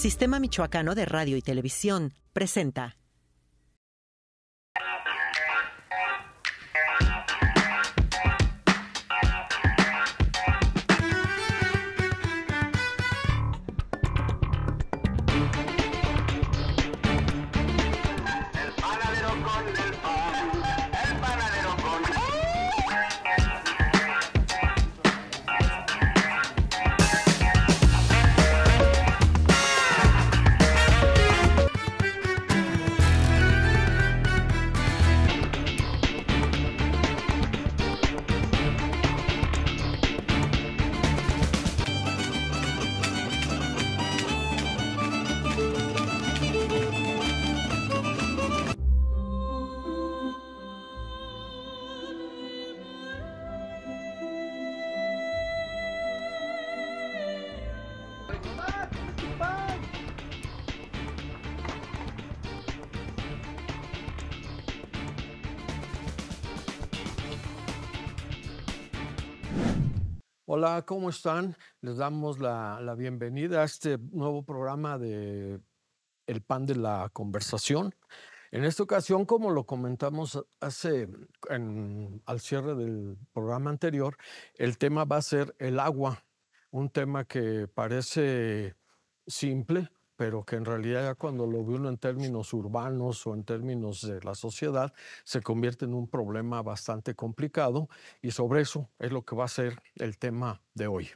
Sistema Michoacano de Radio y Televisión presenta ¿cómo están? Les damos la, bienvenida a este nuevo programa de El pan de la conversación. En esta ocasión, como lo comentamos hace al cierre del programa anterior, el tema va a ser el agua, un tema que parece simple, pero que en realidad cuando lo ve uno en términos urbanos o en términos de la sociedad, se convierte en un problema bastante complicado y sobre eso es lo que va a ser el tema de hoy.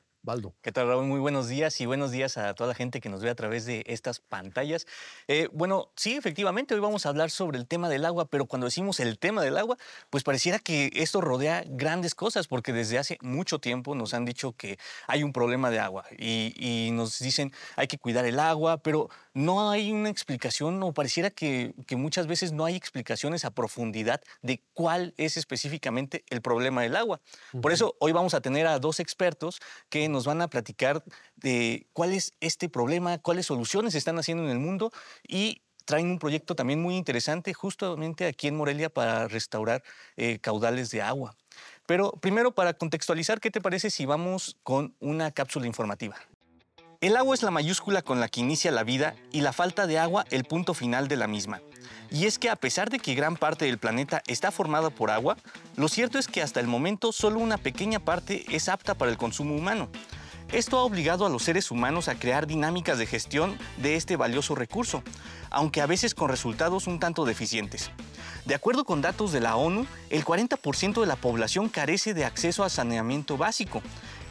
¿Qué tal, Raúl? Muy buenos días y buenos días a toda la gente que nos ve a través de estas pantallas. Eh, bueno, sí, efectivamente, hoy vamos a hablar sobre el tema del agua, pero cuando decimos el tema del agua, pues pareciera que esto rodea grandes cosas, porque desde hace mucho tiempo nos han dicho que hay un problema de agua y, nos dicen hay que cuidar el agua, pero no hay una explicación o pareciera que, muchas veces no hay explicaciones a profundidad de cuál es específicamente el problema del agua. Por eso hoy vamos a tener a dos expertos que nos van a platicar de cuál es este problema, cuáles soluciones se están haciendo en el mundo y traen un proyecto también muy interesante justamente aquí en Morelia para restaurar eh, caudales de agua. Pero primero, para contextualizar, ¿qué te parece si vamos con una cápsula informativa? El agua es la mayúscula con la que inicia la vida y la falta de agua el punto final de la misma. Y es que a pesar de que gran parte del planeta está formada por agua, lo cierto es que hasta el momento solo una pequeña parte es apta para el consumo humano. Esto ha obligado a los seres humanos a crear dinámicas de gestión de este valioso recurso, aunque a veces con resultados un tanto deficientes. De acuerdo con datos de la ONU, el 40% de la población carece de acceso a saneamiento básico,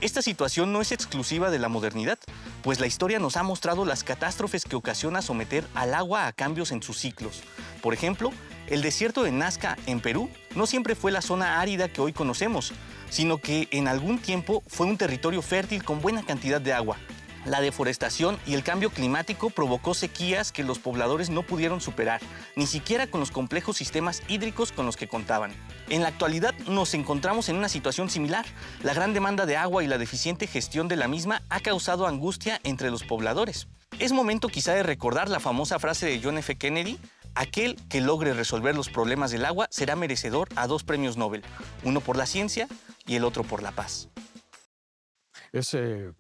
esta situación no es exclusiva de la modernidad, pues la historia nos ha mostrado las catástrofes que ocasiona someter al agua a cambios en sus ciclos. Por ejemplo, el desierto de Nazca, en Perú, no siempre fue la zona árida que hoy conocemos, sino que en algún tiempo fue un territorio fértil con buena cantidad de agua. La deforestación y el cambio climático provocó sequías que los pobladores no pudieron superar, ni siquiera con los complejos sistemas hídricos con los que contaban. En la actualidad nos encontramos en una situación similar. La gran demanda de agua y la deficiente gestión de la misma ha causado angustia entre los pobladores. Es momento quizá de recordar la famosa frase de John F. Kennedy, aquel que logre resolver los problemas del agua será merecedor a dos premios Nobel, uno por la ciencia y el otro por la paz. Ese,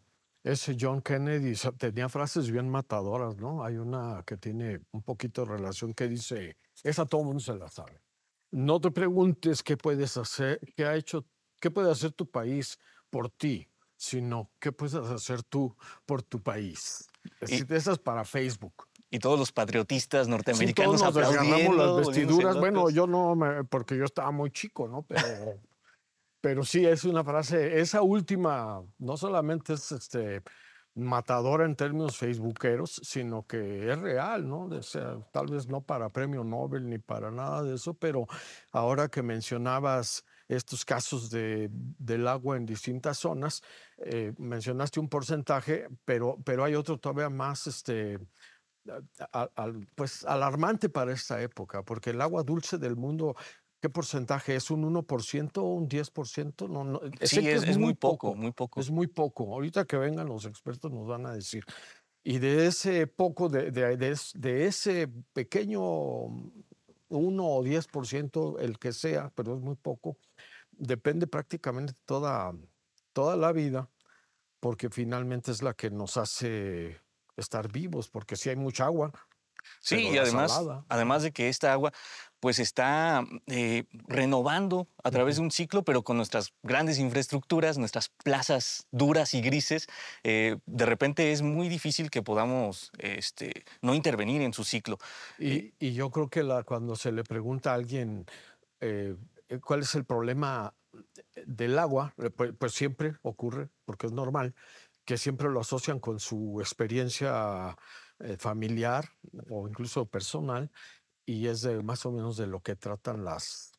ese John Kennedy tenía frases bien matadoras, ¿no? Hay una que tiene un poquito de relación que dice, esa todo el mundo se la sabe. No te preguntes qué puedes hacer, qué ha hecho, qué puede hacer tu país por ti, sino qué puedes hacer tú por tu país. Es y, esas para Facebook. Y todos los patriotistas norteamericanos sí, todos las vestiduras. Bueno, yo no, porque yo estaba muy chico, ¿no? Pero, pero sí es una frase. Esa última no solamente es este matadora en términos facebookeros, sino que es real, ¿no? O sea, tal vez no para premio Nobel ni para nada de eso, pero ahora que mencionabas estos casos del agua en distintas zonas, eh, mencionaste un porcentaje, pero, pero hay otro todavía más, este, pues alarmante para esta época, porque el agua dulce del mundo ¿Qué porcentaje? ¿Es un 1% o un 10%? No, no. Sí, es, muy, poco, muy poco. Es muy poco. Ahorita que vengan los expertos nos van a decir. Y de ese poco, de, de, de, ese pequeño 1 mm, o 10%, el que sea, pero es muy poco, depende prácticamente toda, toda la vida, porque finalmente es la que nos hace estar vivos, porque si hay mucha agua. Sí, y además, además de que esta agua, pues está mm, eh, renovando a través de un ciclo, pero con nuestras grandes infraestructuras, nuestras plazas duras y grises, eh, de repente es muy difícil que podamos este, no intervenir en su ciclo. Eh, y, yo creo que la, cuando se le pregunta a alguien cuál es el problema del agua, pues, pues siempre ocurre, porque es normal, que siempre lo asocian con su experiencia familiar o incluso personal y es de más o menos de lo que tratan las,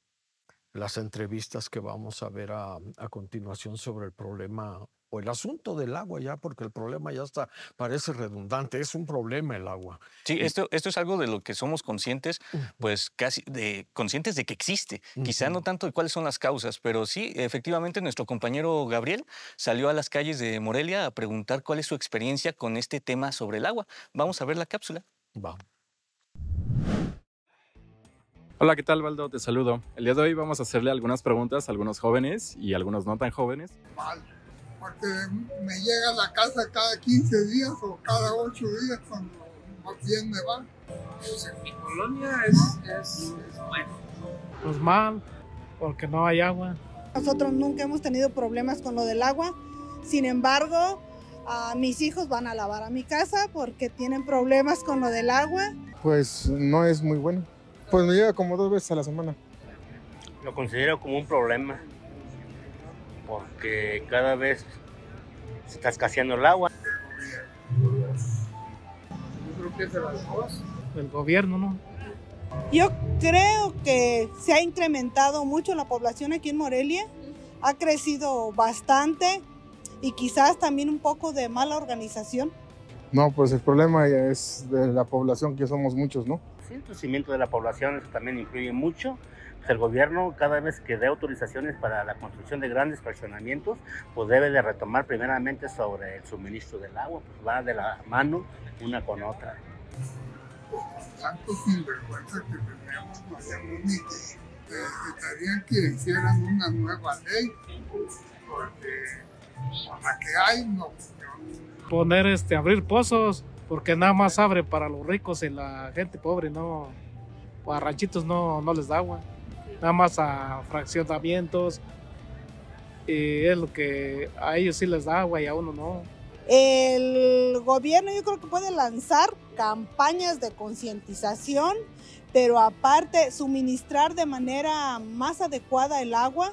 las entrevistas que vamos a ver a, continuación sobre el problema o el asunto del agua ya, porque el problema ya está, parece redundante, es un problema el agua. Sí, esto, esto es algo de lo que somos conscientes, pues casi de, conscientes de que existe, quizá no tanto de cuáles son las causas, pero sí, efectivamente nuestro compañero Gabriel salió a las calles de Morelia a preguntar cuál es su experiencia con este tema sobre el agua. Vamos a ver la cápsula. Vamos. Hola, ¿qué tal, Valdo? Te saludo. El día de hoy vamos a hacerle algunas preguntas a algunos jóvenes y algunos no tan jóvenes. Mal, porque me llega a la casa cada 15 días o cada 8 días cuando más bien me va. Pues en mi colonia es, es, es bueno. Pues mal, porque no hay agua. Nosotros nunca hemos tenido problemas con lo del agua. Sin embargo, mis hijos van a lavar a mi casa porque tienen problemas con lo del agua. Pues no es muy bueno. Pues me llega como dos veces a la semana. Lo considero como un problema, porque cada vez se está escaseando el agua. Yo creo que es de El gobierno, ¿no? Yo creo que se ha incrementado mucho la población aquí en Morelia, ha crecido bastante y quizás también un poco de mala organización. No, pues el problema es de la población que somos muchos, ¿no? el crecimiento de la población, eso también influye mucho. Pues, el gobierno cada vez que dé autorizaciones para la construcción de grandes fraccionamientos, pues debe de retomar primeramente sobre el suministro del agua, pues va de la mano una con otra. que tenemos, eh, que hicieran una nueva ley, porque con la que hay no Poner, este, abrir pozos porque nada más abre para los ricos y la gente pobre no, a ranchitos no, no les da agua, nada más a fraccionamientos, y es lo que a ellos sí les da agua y a uno no. El gobierno yo creo que puede lanzar campañas de concientización, pero aparte suministrar de manera más adecuada el agua,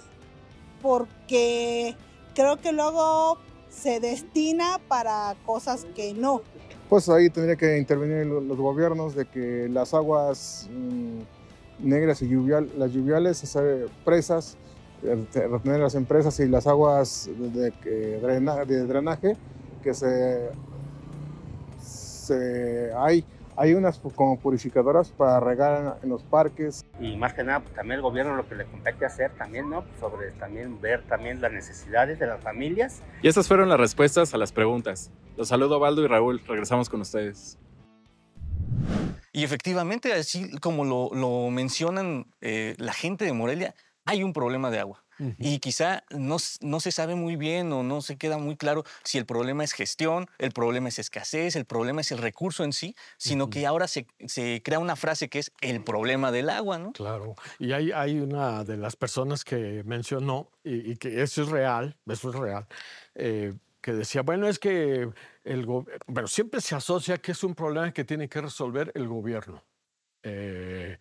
porque creo que luego se destina para cosas que no pues ahí tendría que intervenir los gobiernos de que las aguas mm, negras y las lluviales, hacer presas, eh, retener las empresas y las aguas de, drenaje que se, se hay hay unas como purificadoras para regar en los parques. Y más que nada, pues, también el gobierno lo que le compete hacer también, ¿no? Pues, sobre también ver también las necesidades de las familias. Y esas fueron las respuestas a las preguntas. Los saludo Baldo y Raúl. Regresamos con ustedes. Y efectivamente, así como lo, mencionan eh, la gente de Morelia, hay un problema de agua y quizá no, no se sabe muy bien o no se queda muy claro si el problema es gestión, el problema es escasez, el problema es el recurso en sí, sino que ahora se, se, crea una frase que es el problema del agua, ¿no? Claro, y hay, hay una de las personas que mencionó, y, que eso es real, eso es real, eh, que decía, bueno, es que el pero siempre se asocia que es un problema que tiene que resolver el gobierno. Eh,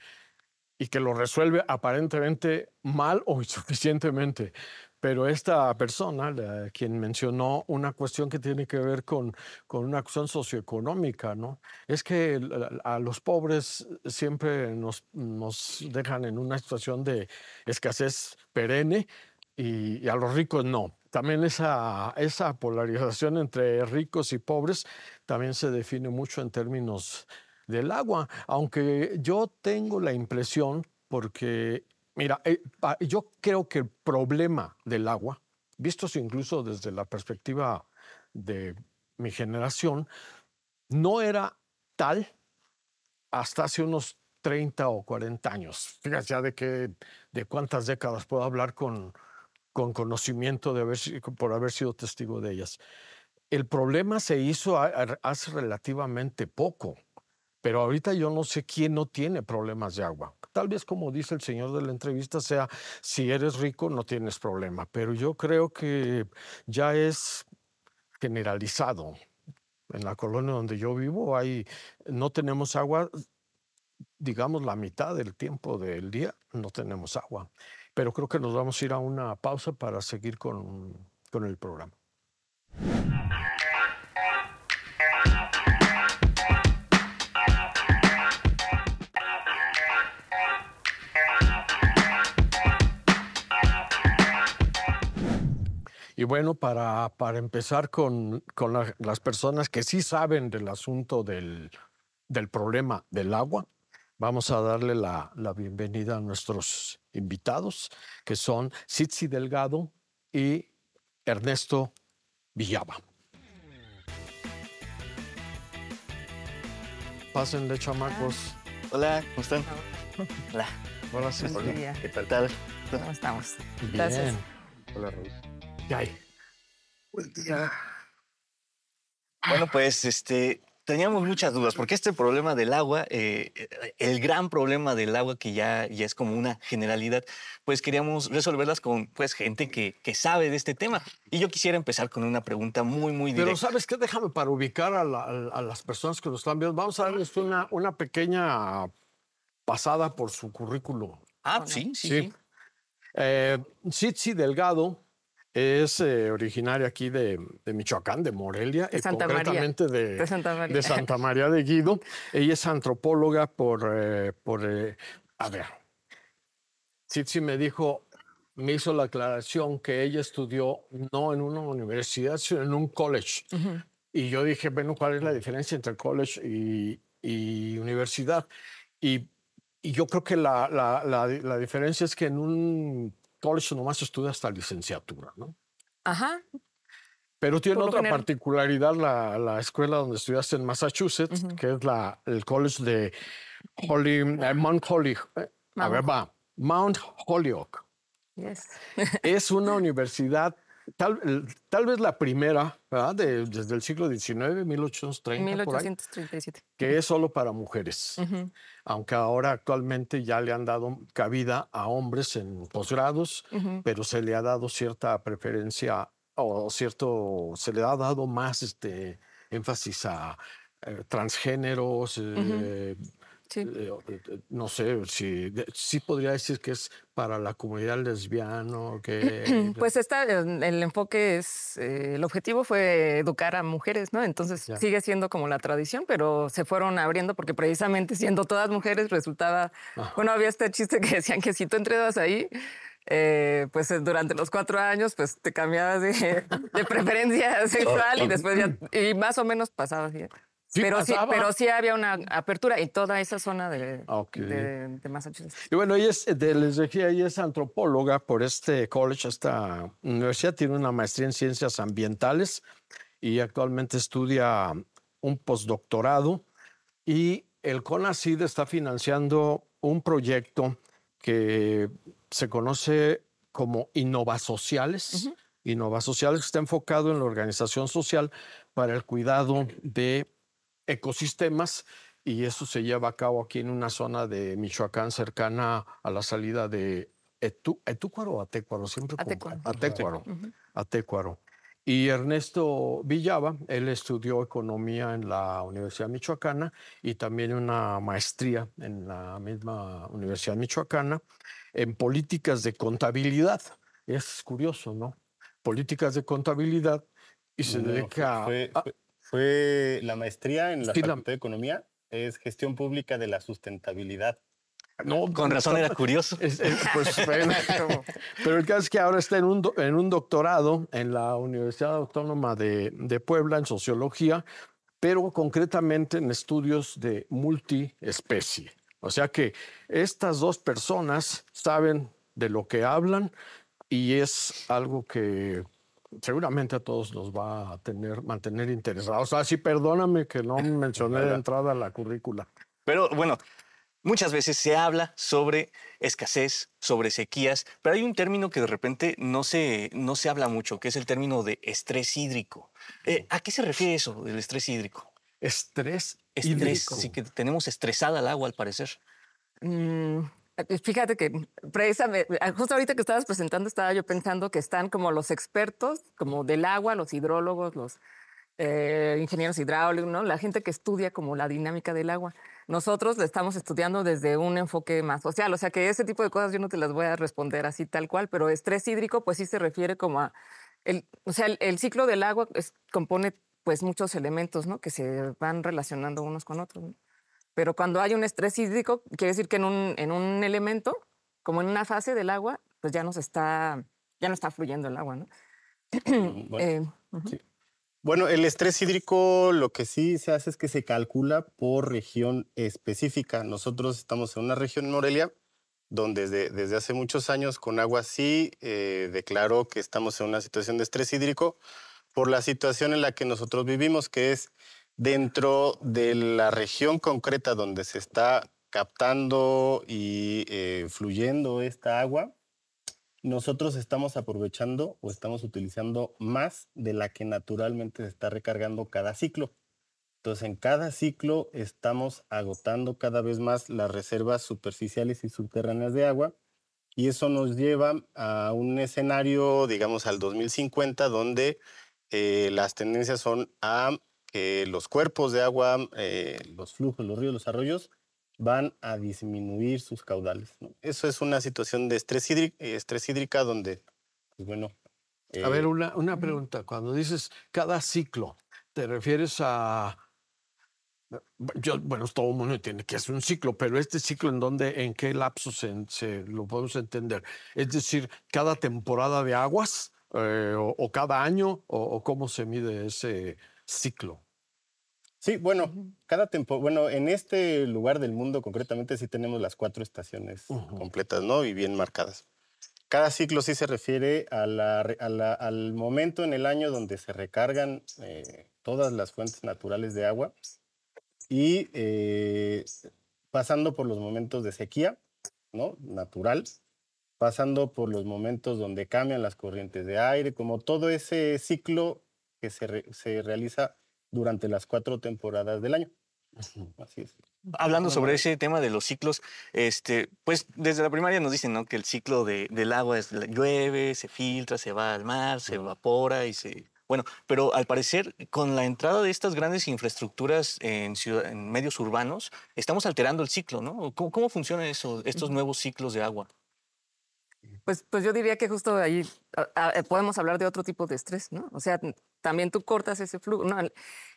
y que lo resuelve aparentemente mal o insuficientemente. Pero esta persona, quien mencionó una cuestión que tiene que ver con, con una cuestión socioeconómica, ¿no? es que a los pobres siempre nos, nos dejan en una situación de escasez perenne y, y a los ricos no también esa, esa polarización entre ricos y pobres también se define mucho en términos del agua, aunque yo tengo la impresión, porque, mira, eh, yo creo que el problema del agua, vistos incluso desde la perspectiva de mi generación, no era tal hasta hace unos 30 o 40 años. Fíjate ya de, qué, de cuántas décadas puedo hablar con, con conocimiento de haber, por haber sido testigo de ellas. El problema se hizo hace relativamente poco. Pero ahorita yo no sé quién no tiene problemas de agua. Tal vez como dice el señor de la entrevista, sea, si eres rico no tienes problema, pero yo creo que ya es generalizado. En la colonia donde yo vivo hay, no tenemos agua, digamos la mitad del tiempo del día no tenemos agua. Pero creo que nos vamos a ir a una pausa para seguir con, con el programa. Y bueno, para, para empezar con, las personas que sí saben del asunto del, problema del agua, vamos a darle la, bienvenida a nuestros invitados, que son Sitsi Delgado y Ernesto Villaba. Pásenle, chamacos. Hola, ¿cómo están? Hola. Hola, Hola. ¿Qué tal? ¿Cómo estamos? Gracias. Hola, Ruiz. Bueno, pues este, teníamos muchas dudas, porque este problema del agua, eh, el gran problema del agua que ya, ya es como una generalidad, pues queríamos resolverlas con pues, gente que, sabe de este tema. Y yo quisiera empezar con una pregunta muy, muy directa. Pero ¿sabes qué? Déjame para ubicar a, las personas que nos están viendo. Vamos a darles una, una pequeña pasada por su currículo. Ah, sí, sí, sí. sí. Eh, Delgado es eh, originaria aquí de, Michoacán, de Morelia, de eh, concretamente De, de, Santa María. de Guido. Ella es antropóloga por... Eh, por a ver, Sitsi me dijo, me hizo la aclaración que ella estudió no en una universidad, sino en un college. Y yo dije, bueno, ¿cuál es la diferencia entre college y, universidad? Y, yo creo que la diferencia es que en un college nomás estudia hasta licenciatura, ¿no? Ajá. Pero tiene otra particularidad la, escuela donde estudiaste en Massachusetts, que es la, el college de Holy, eh, Mount Holyoke. Eh, a ver, va. Mount Holyoke. es una universidad Tal, tal, vez la primera, de, desde el siglo XIX, 1830. 1837. que es solo para mujeres, aunque ahora actualmente ya le han dado cabida a hombres en posgrados, pero se le ha dado cierta preferencia o cierto, se le ha dado más este, énfasis a eh, transgéneros, eh, eh, eh, no sé si sí podría decir que es para la comunidad lesbiana. Que... pues está, el enfoque es, el objetivo fue educar a mujeres, ¿no? Entonces sigue siendo como la tradición, pero se fueron abriendo porque precisamente siendo todas mujeres resultaba, bueno, había este chiste que decían que si tú entrabas ahí... pues durante los cuatro años, pues te cambiabas de, preferencia oh, sexual y oh. después y más o menos pasaba así pero, sí, había una apertura en toda esa zona de, Massachusetts. Y bueno, ella es, les decía, ella es antropóloga por este college, esta universidad, tiene una maestría en ciencias ambientales y actualmente estudia un postdoctorado y el CONACID está financiando un proyecto que se conoce como innova sociales Innova Sociales está enfocado en la organización social para el cuidado de ecosistemas y eso se lleva a cabo aquí en una zona de Michoacán cercana a la salida de Etúcuaro o Atecuaro, siempre Atecuaro. Atecuaro. Y Ernesto Villaba, él estudió economía en la Universidad Michoacana y también una maestría en la misma Universidad Michoacana en políticas de contabilidad. Es curioso, ¿no? Políticas de contabilidad y se dedica a, fue la maestría en la Facultad de Economía, es gestión pública de la sustentabilidad. No, con razón era curioso. Pues, pero el caso es que ahora está en un, doctorado en la Universidad Autónoma de, de, Puebla en sociología, pero concretamente en estudios de multiespecie. O sea que estas dos personas saben de lo que hablan y es algo que seguramente a todos los va a tener, mantener interesados. Así, ah, sí, perdóname que no mencioné de entrada la currícula. Pero bueno, muchas veces se habla sobre escasez, sobre sequías, pero hay un término que de repente no se, no se habla mucho, que es el término de estrés hídrico. Eh, ¿A qué se refiere eso del estrés hídrico? Estrés, estrés hídrico. Sí, que tenemos estresada el agua al parecer. Mm, eh, fíjate que mm, eh, ah, justo ahorita que estabas presentando, estaba yo pensando que están como los expertos, como del agua, los hidrólogos, los eh, ingenieros hidráulicos, La gente que estudia como la dinámica del agua. Nosotros la estamos estudiando desde un enfoque más social, o sea que ese tipo de cosas yo no te las voy a responder así tal cual, pero estrés hídrico pues sí se refiere como a, el, o sea, el, ciclo del agua compone pues muchos elementos, ¿no? Que se van relacionando unos con otros. ¿no? Pero cuando hay un estrés hídrico, quiere decir que en un, en un elemento, como en una fase del agua, pues ya está, ya no está fluyendo el agua, ¿no? Eh, bueno, el estrés hídrico lo que sí se hace es que se calcula por región específica. Nosotros estamos en una región en Morelia donde desde, hace muchos años con agua sí eh, declaró que estamos en una situación de estrés hídrico por la situación en la que nosotros vivimos, que es dentro de la región concreta donde se está captando y eh, fluyendo esta agua, nosotros estamos aprovechando o estamos utilizando más de la que naturalmente se está recargando cada ciclo. Entonces, en cada ciclo estamos agotando cada vez más las reservas superficiales y subterráneas de agua y eso nos lleva a un escenario, digamos, al 2050, donde eh, las tendencias son a que los cuerpos de agua, eh, los flujos, los ríos, los arroyos, van a disminuir sus caudales. Eso es una situación de estrés, hídrico, estrés hídrica donde, pues, bueno... a ver, eh, una, pregunta. Cuando dices cada ciclo, ¿te refieres a yo, bueno, todo el mundo tiene que hacer un ciclo, pero este ciclo en donde, en qué lapso se, lo podemos entender. Es decir, cada temporada de aguas eh, o, cada año o, cómo se mide ese ciclo. Sí, bueno, cada tiempo bueno, en este lugar del mundo concretamente sí tenemos las cuatro estaciones completas, ¿no? Y bien marcadas. Cada ciclo sí se refiere al momento en el año donde se recargan eh, todas las fuentes naturales de agua y eh, pasando por los momentos de sequía, ¿no? Natural, pasando por los momentos donde cambian las corrientes de aire, como todo ese ciclo que se realiza durante las cuatro temporadas del año. Hablando sobre ese tema de los ciclos, este, pues desde la primaria nos dicen ¿no? que el ciclo del agua es llueve, se filtra, se va al mar, se evapora y se... Bueno, pero al parecer con la entrada de estas grandes infraestructuras en, medios urbanos, estamos alterando el ciclo, ¿no? ¿Cómo, funcionan eso, estos nuevos ciclos de agua? Pues, pues, yo diría que justo ahí ah, ah, podemos hablar de otro tipo de estrés, ¿no? O sea, también tú cortas ese flujo.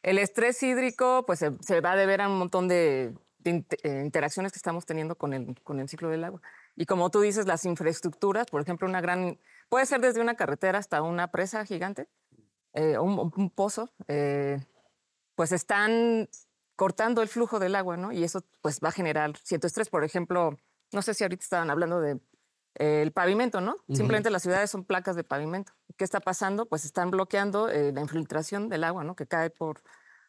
El, estrés hídrico pues se, va a deber a un montón de, eh, interacciones que estamos teniendo con el, con el ciclo del agua. Y como tú dices, las infraestructuras, por ejemplo, una gran... Puede ser desde una carretera hasta una presa gigante, eh, un, pozo, eh, pues están cortando el flujo del agua, ¿no? Y eso pues va a generar cierto estrés. Por ejemplo, no sé si ahorita estaban hablando de el pavimento, ¿no? Simplemente las ciudades son placas de pavimento. ¿Qué está pasando? Pues están bloqueando eh, la infiltración del agua, ¿no? Que cae por,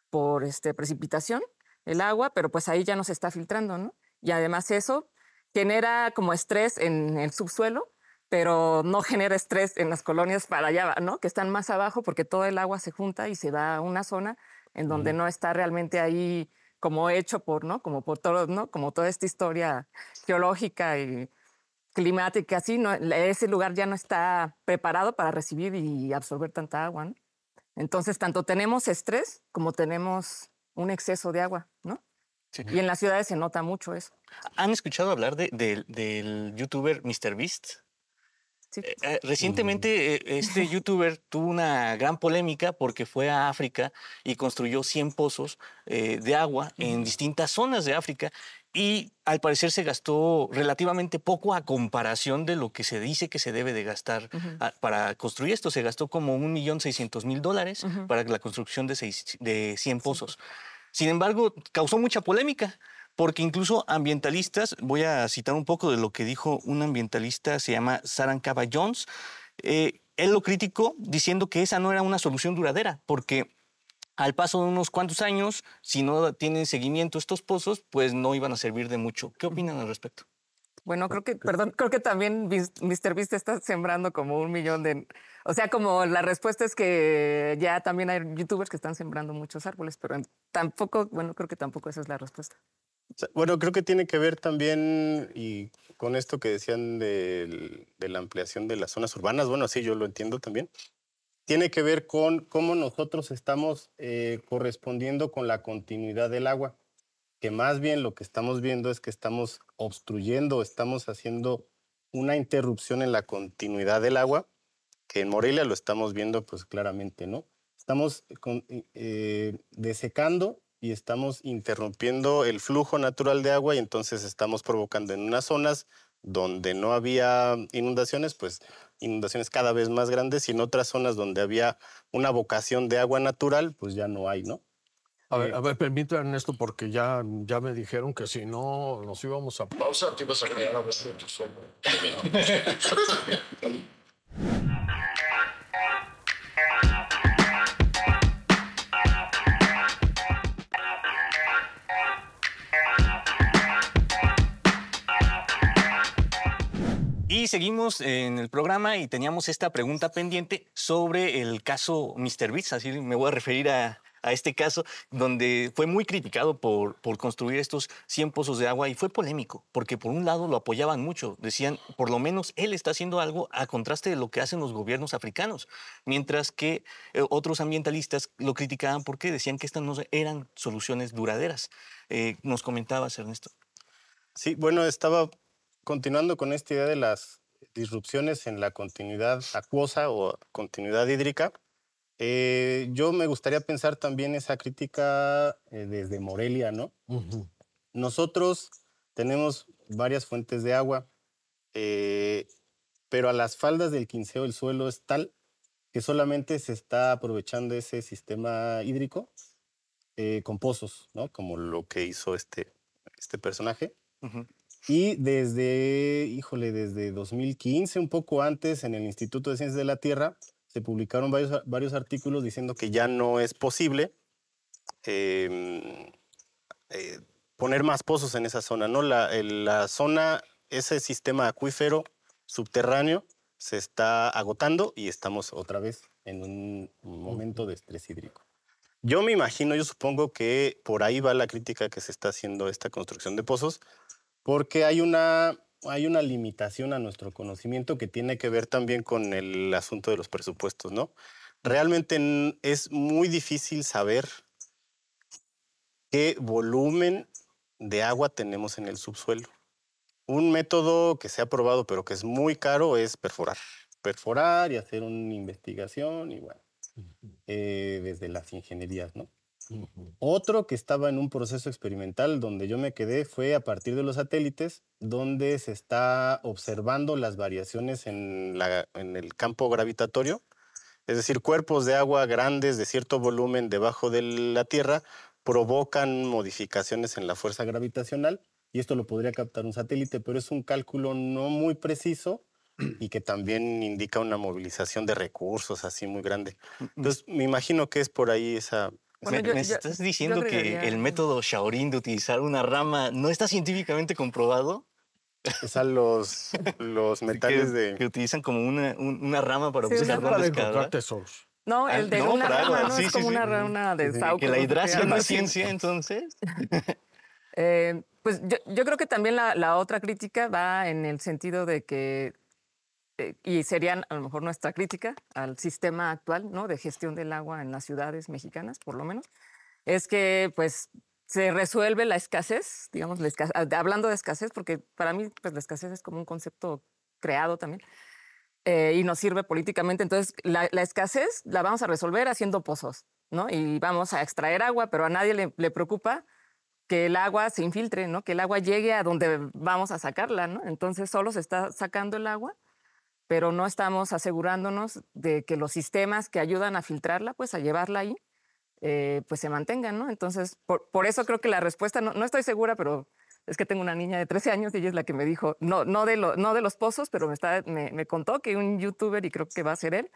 por este, precipitación, el agua, pero pues ahí ya no se está filtrando, ¿no? Y además eso genera como estrés en el subsuelo, pero no genera estrés en las colonias para allá, ¿no? Que están más abajo porque todo el agua se junta y se da a una zona en donde no está realmente ahí como hecho por, ¿no? Como por todo, ¿no? Como toda esta historia geológica y climática, así, no, e-, ese lugar ya no está preparado para recibir y absorber tanta agua. Entonces, tanto tenemos estrés como tenemos un exceso de agua, ¿no? Y en las ciudades se nota mucho eso. ¿Han escuchado hablar de, del youtuber MrBeast? Sí. Eh, eh, mm. recientemente eh, este youtuber tuvo una gran polémica porque fue a África y construyó 100 pozos de agua en distintas zonas de África y al parecer se gastó relativamente poco a comparación de lo que se dice que se debe de gastar para construir esto. Se gastó como 1.600.000 dólares mil dólares para la construcción de, 100 pozos. Sin embargo, causó mucha polémica porque incluso ambientalistas, voy a citar un poco de lo que dijo un ambientalista, se llama Saran Cava Jones, eh, él lo criticó diciendo que esa no era una solución duradera, porque al paso de unos cuantos años, si no tienen seguimiento estos pozos, pues no iban a servir de mucho. ¿Qué opinan al respecto? Bueno, pues creo que, perdón, creo que también Mr. Beast está sembrando como un millón de... O sea, como la respuesta es que ya también hay youtubers que están sembrando muchos árboles, pero tampoco, bueno, creo que tampoco esa es la respuesta. Bueno, creo que tiene que ver también y con esto que decían de la ampliación de las zonas urbanas. Bueno, sí, yo lo entiendo también tiene que ver con cómo nosotros estamos eh, correspondiendo con la continuidad del agua, que más bien lo que estamos viendo es que estamos obstruyendo, estamos haciendo una interrupción en la continuidad del agua, que en Morelia lo estamos viendo pues claramente, ¿no? Estamos eh, eh, desecando y estamos interrumpiendo el flujo natural de agua y entonces estamos provocando en unas zonas donde no había inundaciones, pues inundaciones cada vez más grandes y en otras zonas donde había una vocación de agua natural, pues ya no hay, ¿no? A ver, eh, a ver, permítanme esto porque ya, ya me dijeron que si no nos íbamos a pausa, te ibas a quedar a ver Y seguimos en el programa y teníamos esta pregunta pendiente sobre el caso Mr. Beast, así me voy a referir a, a este caso, donde fue muy criticado por, por construir estos 100 pozos de agua y fue polémico, porque por un lado lo apoyaban mucho, decían, por lo menos él está haciendo algo a contraste de lo que hacen los gobiernos africanos, mientras que eh, otros ambientalistas lo criticaban porque decían que estas no eran soluciones duraderas. Eh, nos comentabas, Ernesto. Sí, bueno, estaba continuando con esta idea de las disrupciones en la continuidad acuosa o continuidad hídrica, eh, yo me gustaría pensar también esa crítica eh, desde Morelia, ¿no? Nosotros tenemos varias fuentes de agua, eh, pero a las faldas del quinceo el suelo es tal que solamente se está aprovechando ese sistema hídrico con pozos, ¿no? Como lo que hizo este, este personaje. Y desde, híjole, desde 2015, un poco antes, en el Instituto de Ciencias de la Tierra, se publicaron varios, varios artículos diciendo que ya no es posible em, eh, poner más pozos en esa zona, ¿no? La, la zona, ese sistema acuífero subterráneo se está agotando y estamos otra vez en un momento de estrés hídrico. Yo me imagino, yo supongo que por ahí va la crítica que se está haciendo a esta construcción de pozos, porque hay una, hay una limitación a nuestro conocimiento que tiene que ver también con el asunto de los presupuestos, ¿no? Realmente es muy difícil saber qué volumen de agua tenemos en el subsuelo. Un método que se ha probado pero que es muy caro es perforar. Perforar y hacer una investigación y bueno, eh, desde las ingenierías, ¿no? Otro que estaba en un proceso experimental donde yo me quedé fue a partir de los satélites, donde se está observando las variaciones en, la, en el campo gravitatorio, es decir, cuerpos de agua grandes de cierto volumen debajo de la Tierra provocan modificaciones en la fuerza gravitacional y esto lo podría captar un satélite, pero es un cálculo no muy preciso y que también indica una movilización de recursos así muy grande. Entonces, me imagino que es por ahí esa, me, estás diciendo que el método Shaolin de utilizar una rama no está científicamente comprobado. Es los, los metales que, de... Que utilizan como una, una rama para buscar para No, ah, el de una rama, no es como una rama de sauco. Que la hidratación es ciencia, entonces. Eh, pues yo, yo, creo que también la, la otra crítica va en el sentido de que eh, y serían a lo mejor nuestra crítica al sistema actual ¿no? de gestión del agua en las ciudades mexicanas, por lo menos, es que pues se resuelve la escasez, digamos, ah, hablando de escasez, porque para mí pues, la escasez es como un concepto creado también eh, y nos sirve políticamente. Entonces, la, escasez la vamos a resolver haciendo pozos, ¿no? Y vamos a extraer agua, pero a nadie le, le preocupa que el agua se infiltre, ¿no? Que el agua llegue a donde vamos a sacarla, ¿no? Entonces, solo se está sacando el agua pero no estamos asegurándonos de que los sistemas que ayudan a filtrarla, pues a llevarla ahí, eh, pues se mantengan, ¿no? Entonces, por, eso creo que la respuesta, no, estoy segura, pero es que tengo una niña de 13 años y ella es la que me dijo, no, no, de, los pozos, pero me, está, me, contó que un youtuber, y creo que va a ser él,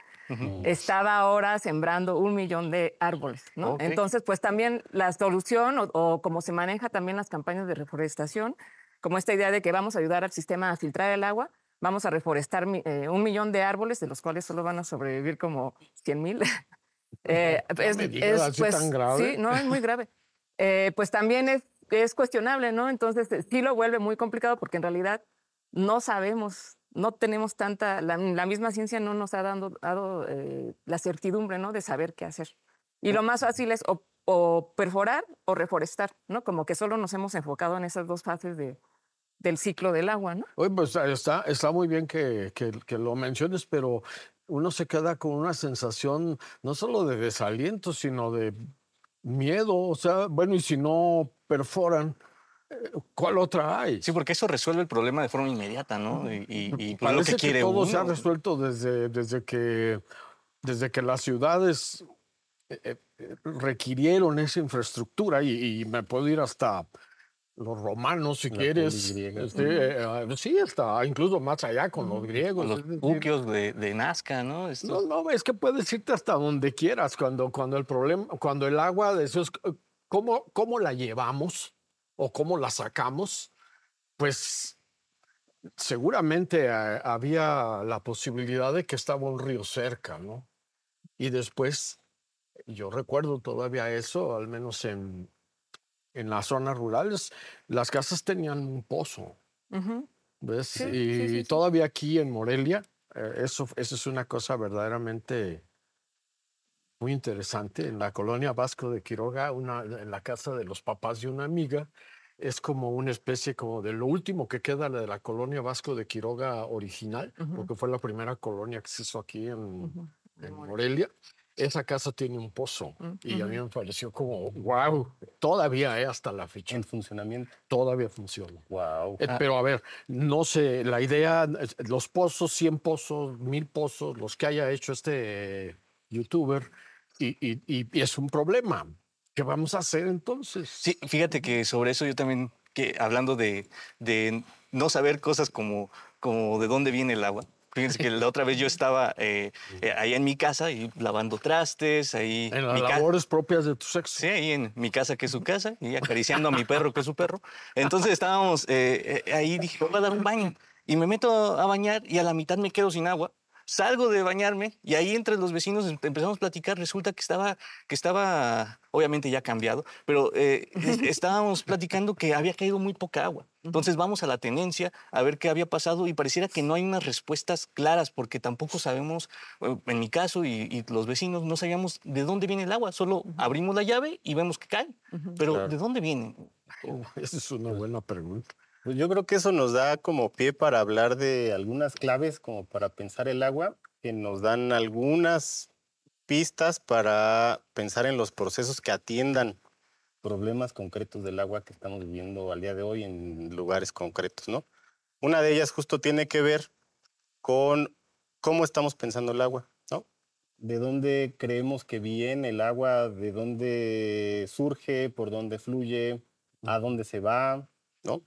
estaba ahora sembrando un millón de árboles, ¿no? Entonces, pues también la solución o, o como se maneja también las campañas de reforestación, como esta idea de que vamos a ayudar al sistema a filtrar el agua, vamos a reforestar eh, un millón de árboles, de los cuales solo van a sobrevivir como 100 mil. Eh, es, pues, tan grave. Sí, no, es muy grave. Eh, pues también es, es cuestionable, ¿no? Entonces sí lo vuelve muy complicado porque en realidad no sabemos, no tenemos tanta, la, misma ciencia no nos ha dado la certidumbre, ¿no? De saber qué hacer. Y lo más fácil es o perforar o reforestar, ¿no? Como que solo nos hemos enfocado en esas dos fases de, del ciclo del agua, ¿no? Oye, pues está, está muy bien que, que, lo menciones, pero uno se queda con una sensación no solo de desaliento, sino de miedo. O sea, bueno, y si no perforan, eh, ¿cuál otra hay? Sí, porque eso resuelve el problema de forma inmediata, ¿no? Y, y, lo que quiere que todo se ha resuelto desde, desde, que, desde que las ciudades eh, eh, requirieron esa infraestructura y me puedo ir hasta los romanos, si quieres. Este, eh, ah, pues sí, está, incluso más allá con los griegos. los buqueos de, Nazca, ¿no? No, no, es que puedes irte hasta donde quieras. Cuando, cuando el problema, cuando el agua, de eh, ¿cómo, ¿cómo la llevamos o cómo la sacamos? Pues seguramente eh, había la posibilidad de que estaba un río cerca, ¿no? Y después, yo recuerdo todavía eso, al menos en, en las zonas rurales, las casas tenían un pozo. ¿Ves? y todavía aquí en Morelia, eh, eso, eso es una cosa verdaderamente muy interesante. En la colonia Vasco de Quiroga, una, en la casa de los papás de una amiga, es como una especie como de lo último que queda de la colonia Vasco de Quiroga original, porque fue la primera colonia que se hizo aquí en Morelia esa casa tiene un pozo mm, y a mí me pareció como, wow, todavía es eh, hasta la fecha. En funcionamiento. Todavía funciona. Wow. Eh, ah. Pero a ver, no sé, la idea, los pozos, 100 pozos, mil pozos, los que haya hecho este youtuber, y, es un problema. ¿Qué vamos a hacer entonces? Sí, fíjate que sobre eso yo también, que hablando de, de no saber cosas como, como de dónde viene el agua Fíjense que la otra vez yo estaba eh, eh, ahí en mi casa y lavando trastes, ahí... En las labores propias de tu sexo. Sí, ahí en mi casa que es su casa y acariciando a mi perro que es su perro. Entonces estábamos eh, eh, ahí, dije, voy a dar un baño. Y me meto a bañar y a la mitad me quedo sin agua Salgo de bañarme y ahí entre los vecinos em, empezamos a platicar. Resulta que estaba, que estaba obviamente ya cambiado, pero eh, estábamos platicando que había caído muy poca agua. Entonces vamos a la tenencia a ver qué había pasado y pareciera que no hay unas respuestas claras porque tampoco sabemos, eh, en mi caso y, los vecinos, no sabíamos de dónde viene el agua, solo abrimos la llave y vemos que cae. Pero ¿de dónde viene? esa es una buena pregunta. Pues yo creo que eso nos da como pie para hablar de algunas claves como para pensar el agua, que nos dan algunas pistas para pensar en los procesos que atiendan problemas concretos del agua que estamos viviendo al día de hoy en lugares concretos, ¿no? Una de ellas justo tiene que ver con cómo estamos pensando el agua, ¿no? De dónde creemos que viene el agua, de dónde surge, por dónde fluye, a dónde se va, ¿no?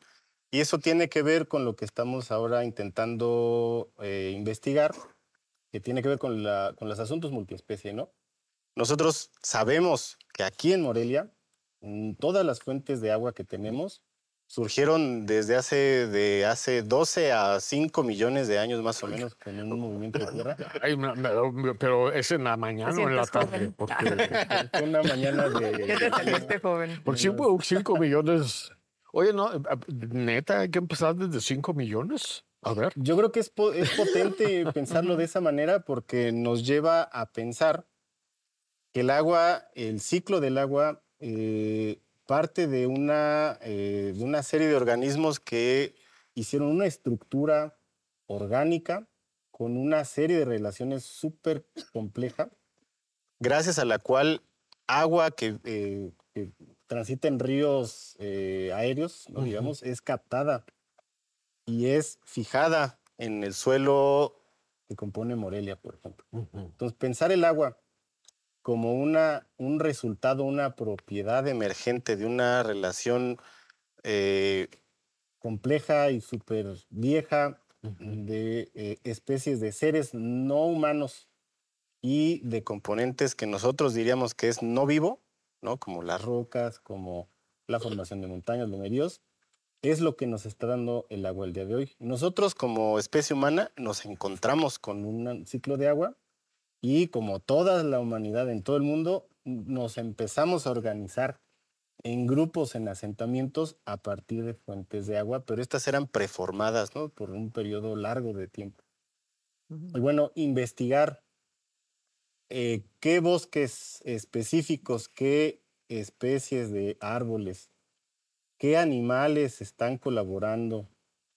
Y eso tiene que ver con lo que estamos ahora intentando eh, investigar, que tiene que ver con, la, con los asuntos multiespecie, ¿no? Nosotros sabemos que aquí en Morelia, mm, todas las fuentes de agua que tenemos surgieron desde hace, de hace 12 a 5 millones de años más o menos con un movimiento de tierra. pero es en la mañana o en la tarde. Porque... Una mañana de... ¿Qué te saliste, joven? Por 5 millones Oye, no, eh, ah, neta, hay que empezar desde 5 millones. A ver. Yo creo que es, potente pensarlo de esa manera porque nos lleva a pensar que el agua, el ciclo del agua, eh, parte de una, eh, de una serie de organismos que hicieron una estructura orgánica con una serie de relaciones súper compleja, gracias a la cual agua que transita en ríos eh, aéreos, digamos, es captada y es fijada en el suelo que compone Morelia, por ejemplo. Entonces, pensar el agua como una, un resultado, una propiedad emergente de una relación eh, compleja y súper vieja de eh, especies de seres no humanos y de componentes que nosotros diríamos que es no vivo, ¿no? Como las rocas, como la formación de montañas, lomeríos, es lo que nos está dando el agua el día de hoy. Nosotros como especie humana nos encontramos con un ciclo de agua y como toda la humanidad en todo el mundo, nos empezamos a organizar en grupos, en asentamientos a partir de fuentes de agua, pero estas eran preformadas por un periodo largo de tiempo. Y bueno, investigar eh, ¿qué bosques específicos, qué especies de árboles, qué animales están colaborando,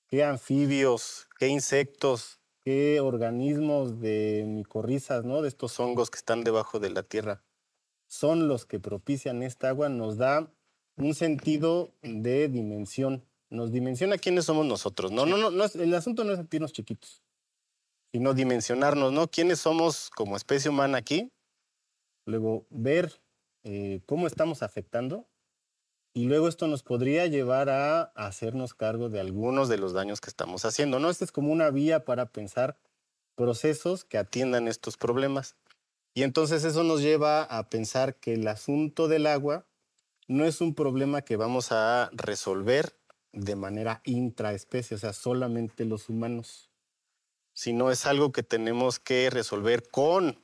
qué anfibios, qué insectos, qué organismos de micorrizas, ¿no? de estos hongos que están debajo de la tierra, son los que propician esta agua, nos da un sentido de dimensión. Nos dimensiona quiénes somos nosotros. No, no, no, no el asunto no es sentirnos chiquitos no dimensionarnos, ¿no? ¿Quiénes somos como especie humana aquí? Luego ver eh, cómo estamos afectando y luego esto nos podría llevar a hacernos cargo de algunos de los daños que estamos haciendo, ¿no? Esta es como una vía para pensar procesos que atiendan estos problemas. Y entonces eso nos lleva a pensar que el asunto del agua no es un problema que vamos a resolver de manera intraespecie, o sea, solamente los humanos sino es algo que tenemos que resolver con,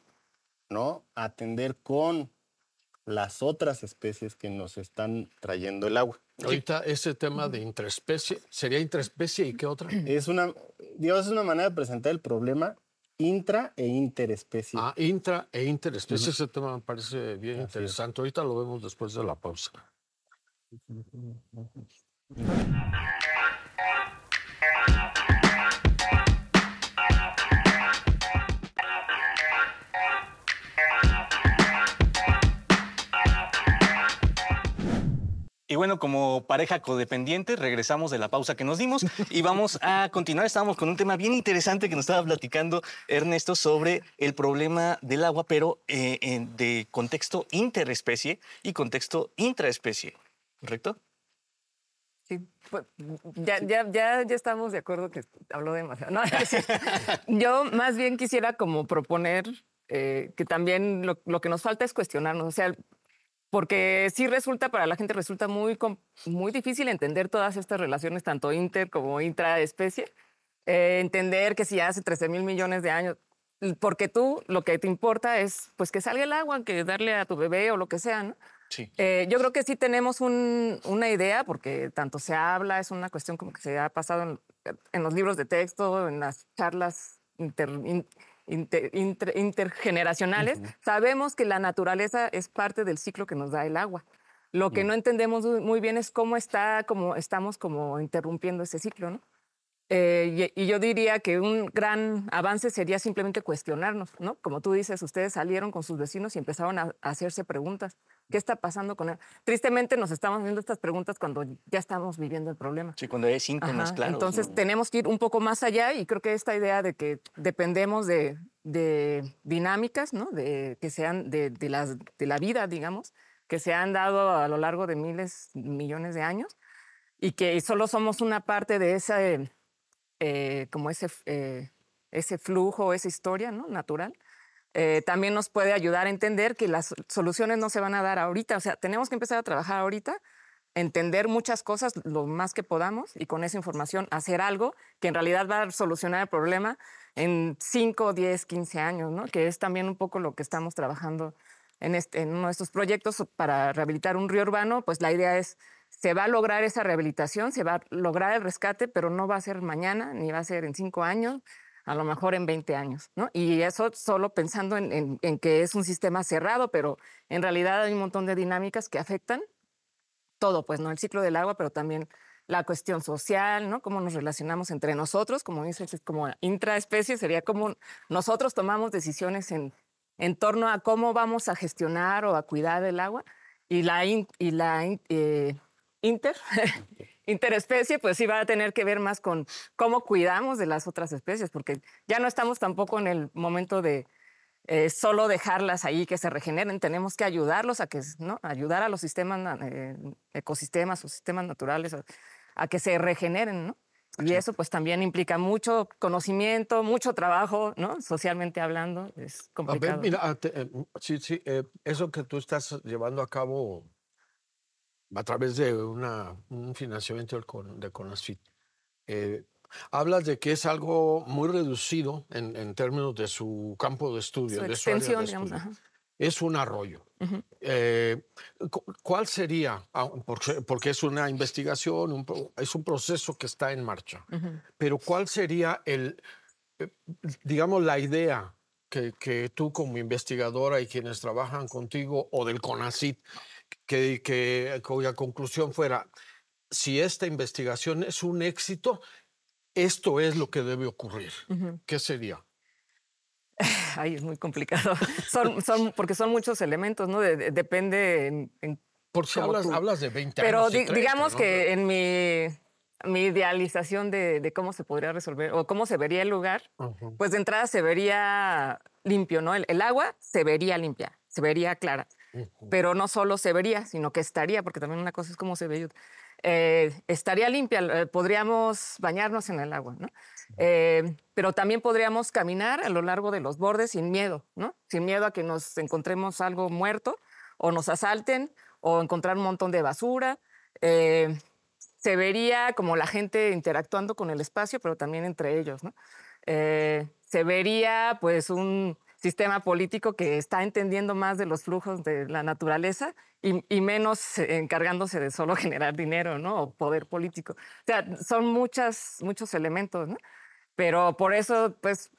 ¿no? Atender con las otras especies que nos están trayendo el agua. Ahorita ese tema de intraespecie, ¿sería intraespecie y qué otra? Es una, digamos, es una manera de presentar el problema intra e interespecie. Ah, intra e interespecie, ese tema me parece bien interesante. Ahorita lo vemos después de la pausa. Y bueno, como pareja codependiente, regresamos de la pausa que nos dimos y vamos a continuar. Estábamos con un tema bien interesante que nos estaba platicando Ernesto sobre el problema del agua, pero eh, de contexto interespecie y contexto intraespecie, ¿correcto? Sí, pues, ya, ya, estamos de acuerdo que habló demasiado. yo más bien quisiera como proponer eh, que también lo, lo que nos falta es cuestionarnos. O sea, porque sí resulta, para la gente resulta muy, muy difícil entender todas estas relaciones, tanto inter como intraespecie. especie. Eh, entender que si hace 13 mil millones de años, porque tú lo que te importa es pues que salga el agua, que darle a tu bebé o lo que sea, ¿no? Sí. Eh, yo creo que sí tenemos una idea, porque tanto se habla, es una cuestión como que se ha pasado en, los libros de texto, en las charlas inter, intergeneracionales, sabemos que la naturaleza es parte del ciclo que nos da el agua. Lo que mm. no entendemos muy bien es cómo está, estamos como interrumpiendo ese ciclo, ¿no? Eh, y, yo diría que un gran avance sería simplemente cuestionarnos, ¿no? Como tú dices, ustedes salieron con sus vecinos y empezaron a, hacerse preguntas. ¿Qué está pasando con él? Tristemente nos estamos haciendo estas preguntas cuando ya estamos viviendo el problema. Sí, cuando hay síntomas Ajá, claro. Entonces tenemos que ir un poco más allá y creo que esta idea de que dependemos de, dinámicas, ¿no? De, que sean de, las, de la vida, digamos, que se han dado a lo largo de miles, millones de años y que solo somos una parte de esa... Eh, eh, como ese, eh, ese flujo, esa historia ¿no? natural, eh, también nos puede ayudar a entender que las soluciones no se van a dar ahorita. O sea, tenemos que empezar a trabajar ahorita, entender muchas cosas lo más que podamos y con esa información hacer algo que en realidad va a solucionar el problema en 5, 10, 15 años, ¿no? que es también un poco lo que estamos trabajando en, este, en uno de estos proyectos para rehabilitar un río urbano. Pues la idea es se va a lograr esa rehabilitación, se va a lograr el rescate, pero no va a ser mañana, ni va a ser en cinco años, a lo mejor en 20 años, ¿no? Y eso solo pensando en, que es un sistema cerrado, pero en realidad hay un montón de dinámicas que afectan todo, pues, ¿no? El ciclo del agua, pero también la cuestión social, ¿no? Cómo nos relacionamos entre nosotros, como dices, como intraespecie, sería como nosotros tomamos decisiones en, torno a cómo vamos a gestionar o a cuidar el agua y la, y la eh, interespecie, pues sí va a tener que ver más con cómo cuidamos de las otras especies, porque ya no estamos tampoco en el momento de eh, solo dejarlas ahí que se regeneren, tenemos que ayudarlos a que, ¿no? Ayudar a los sistemas, eh, ecosistemas o sistemas naturales a, que se regeneren, ¿no? Y eso pues también implica mucho conocimiento, mucho trabajo, ¿no? Socialmente hablando, es complicado. mira, ah, eh, sí, sí, eso que tú estás llevando a cabo a través de una, un financiamiento del de CONACIT. Eh, hablas de que es algo muy reducido en, términos de su campo de estudio, su de es un arroyo. Eh, ¿Cuál sería? Ah, porque, es una investigación, es un proceso que está en marcha, pero ¿cuál sería el, eh, digamos, la idea que, que, tú como investigadora y quienes trabajan contigo o del CONACIT que, que cuya conclusión fuera, si esta investigación es un éxito, esto es lo que debe ocurrir. ¿Qué sería? Ay, es muy complicado. Son, son, porque son muchos elementos, ¿no? depende en, en hablas, de 20 Pero Pero digamos que en mi, idealización de, cómo se podría resolver o cómo se vería el lugar, pues de entrada se vería limpio, ¿no? el, agua se vería limpia, se vería clara pero no solo se vería, sino que estaría, porque también una cosa es cómo se ve. Eh, estaría limpia, eh, podríamos bañarnos en el agua, ¿no? Eh, pero también podríamos caminar a lo largo de los bordes sin miedo, ¿no? Sin miedo a que nos encontremos algo muerto o nos asalten o encontrar un montón de basura. se vería como la gente interactuando con el espacio, pero también entre ellos, ¿no? se vería pues un, sistema político que está entendiendo más de los flujos de la naturaleza y, menos encargándose de solo generar dinero, ¿no? O poder político. O sea, son muchas, muchos elementos, ¿no? Pero por eso, pues,